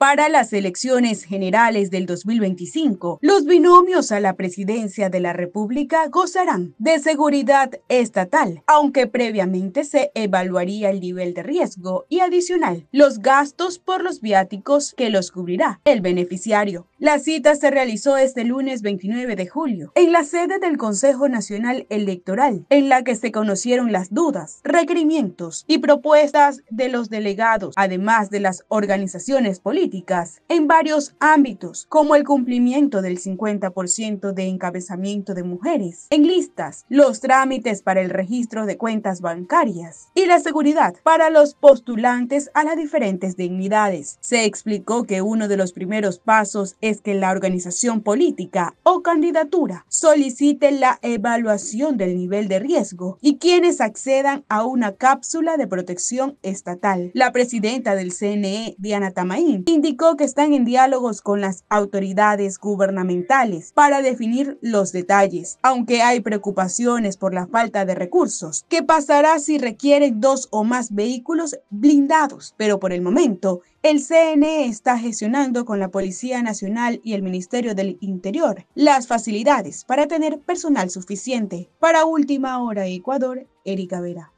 para las elecciones generales del 2025, los binomios a la presidencia de la República gozarán de seguridad estatal, aunque previamente se evaluaría el nivel de riesgo y adicional los gastos por los viáticos que los cubrirá el beneficiario. La cita se realizó este lunes 29 de julio en la sede del Consejo Nacional Electoral, en la que se conocieron las dudas, requerimientos y propuestas de los delegados, además de las organizaciones políticas en varios ámbitos, como el cumplimiento del 50% de encabezamiento de mujeres en listas, los trámites para el registro de cuentas bancarias y la seguridad para los postulantes a las diferentes dignidades. Se explicó que uno de los primeros pasos es que la organización política o candidatura solicite la evaluación del nivel de riesgo y quienes accedan a una cápsula de protección estatal. La presidenta del CNE, Diana Tamaín, indicó que están en diálogos con las autoridades gubernamentales para definir los detalles, aunque hay preocupaciones por la falta de recursos. ¿Qué pasará si requieren dos o más vehículos blindados? Pero por el momento, el CNE está gestionando con la Policía Nacional y el Ministerio del Interior las facilidades para tener personal suficiente. Para Última Hora Ecuador, Erika Vera.